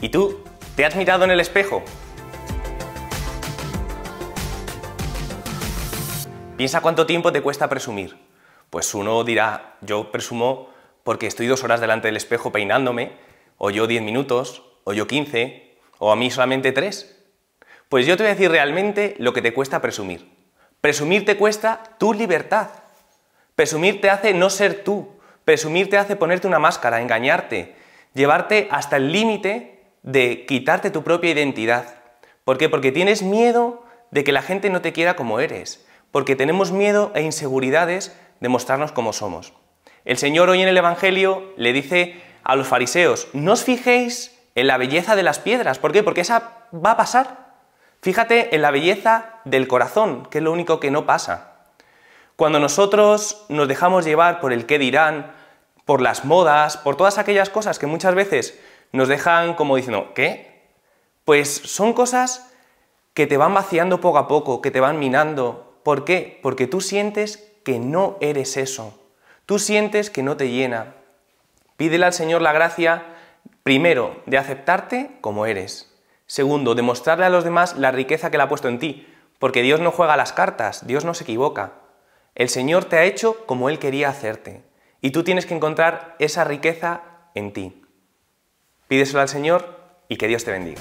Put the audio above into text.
¿Y tú? ¿Te has mirado en el espejo? Piensa cuánto tiempo te cuesta presumir. Pues uno dirá, yo presumo porque estoy dos horas delante del espejo peinándome, o yo diez minutos, o yo 15, o a mí solamente tres. Pues yo te voy a decir realmente lo que te cuesta presumir. Presumir te cuesta tu libertad. Presumir te hace no ser tú. Presumir te hace ponerte una máscara, engañarte, llevarte hasta el límite de quitarte tu propia identidad. ¿Por qué? Porque tienes miedo de que la gente no te quiera como eres, porque tenemos miedo e inseguridades de mostrarnos como somos. El Señor hoy en el Evangelio le dice a los fariseos, no os fijéis en la belleza de las piedras, ¿por qué? Porque esa va a pasar. Fíjate en la belleza del corazón, que es lo único que no pasa. Cuando nosotros nos dejamos llevar por el qué dirán, por las modas, por todas aquellas cosas que muchas veces nos dejan como diciendo, ¿qué? Pues son cosas que te van vaciando poco a poco, que te van minando. ¿Por qué? Porque tú sientes que no eres eso. Tú sientes que no te llena. Pídele al Señor la gracia, primero, de aceptarte como eres. Segundo, de mostrarle a los demás la riqueza que le ha puesto en ti. Porque Dios no juega las cartas, Dios no se equivoca. El Señor te ha hecho como Él quería hacerte. Y tú tienes que encontrar esa riqueza en ti. Pídeselo al Señor y que Dios te bendiga.